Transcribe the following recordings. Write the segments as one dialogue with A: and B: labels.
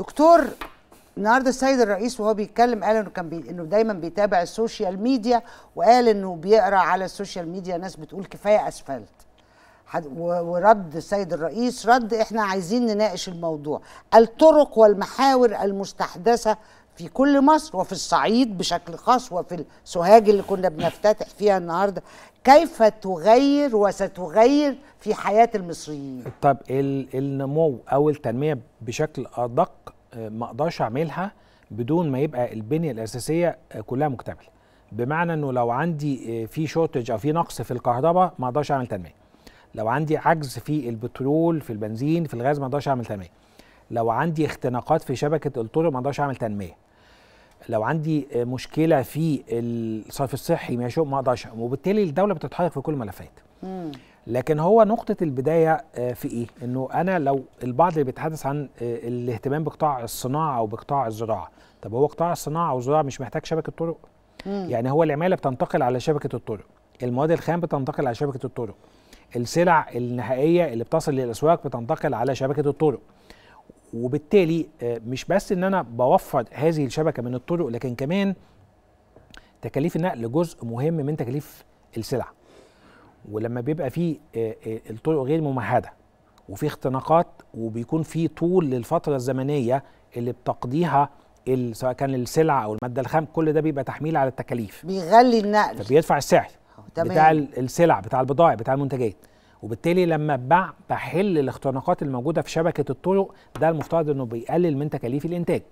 A: دكتور النهارده السيد الرئيس وهو بيتكلم قال انه كان بي... انه دايما بيتابع السوشيال ميديا وقال انه بيقرا على السوشيال ميديا ناس بتقول كفايه اسفلت حد... ورد السيد الرئيس رد احنا عايزين نناقش الموضوع الطرق والمحاور المستحدثه في كل مصر وفي الصعيد بشكل خاص وفي سوهاج اللي كنا بنفتتح فيها النهارده كيف تغير وستغير
B: في حياه المصريين طب النمو او التنميه بشكل ادق آه، ما اقدرش اعملها بدون ما يبقى البنيه الاساسيه آه، كلها مكتمله بمعنى انه لو عندي آه، في شورتج او في نقص في الكهرباء ما اقدرش اعمل تنميه لو عندي عجز في البترول في البنزين في الغاز ما اقدرش اعمل تنميه لو عندي اختناقات في شبكه الطرق ما اقدرش اعمل تنميه لو عندي مشكله في الصرف الصحي شو ما اقدرش وبالتالي الدوله بتتحرك في كل الملفات لكن هو نقطه البدايه آه، في ايه انه انا لو البعض اللي بيتحدث عن آه، الاهتمام بقطاع الصناعه او بقطاع الزراعه طب هو قطاع الصناعه والزراعه مش محتاج شبكه طرق يعني هو العماله بتنتقل على شبكه الطرق المواد الخام بتنتقل على شبكه الطرق السلع النهائيه اللي بتصل للاسواق بتنتقل على شبكه الطرق وبالتالي آه، مش بس ان انا بوفر هذه الشبكه من الطرق لكن كمان تكاليف النقل جزء مهم من تكاليف السلع ولما بيبقى في آه، آه، الطرق غير ممهده وفي اختناقات وبيكون في طول للفتره الزمنيه اللي بتقضيها سواء كان السلع او الماده الخام كل ده بيبقى تحميل على التكاليف
A: بيغلي النقل
B: فبيدفع السعر بتاع السلع بتاع البضائع بتاع المنتجات وبالتالي لما بحل الاختناقات الموجوده في شبكه الطرق ده المفترض انه بيقلل من تكاليف الانتاج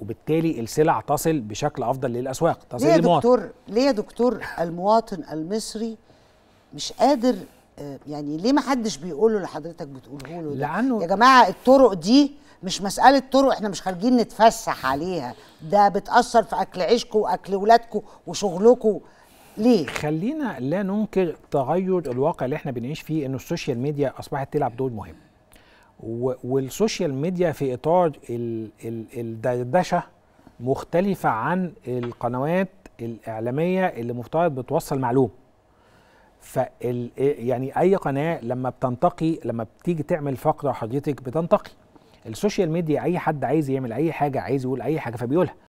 B: وبالتالي السلع تصل بشكل افضل للاسواق تصل ليه يا دكتور
A: ليه يا دكتور المواطن المصري مش قادر آه، يعني ليه ما حدش بيقول له اللي حضرتك بتقوله له لانه يا جماعه الطرق دي مش مساله طرق احنا مش خارجين نتفسح عليها ده بتاثر في اكل عيشكم واكل ولادكم
B: وشغلكم ليه؟ خلينا لا ننكر تغير الواقع اللي احنا بنعيش فيه انه السوشيال ميديا اصبحت تلعب دور مهم. والسوشيال ميديا في اطار الدردشه مختلفه عن القنوات الاعلاميه اللي مفترض بتوصل معلومه. فال يعني اي قناه لما بتنتقي لما بتيجي تعمل فقره حضرتك بتنتقي. السوشيال ميديا اي حد عايز يعمل اي حاجه عايز يقول اي حاجه فبيقولها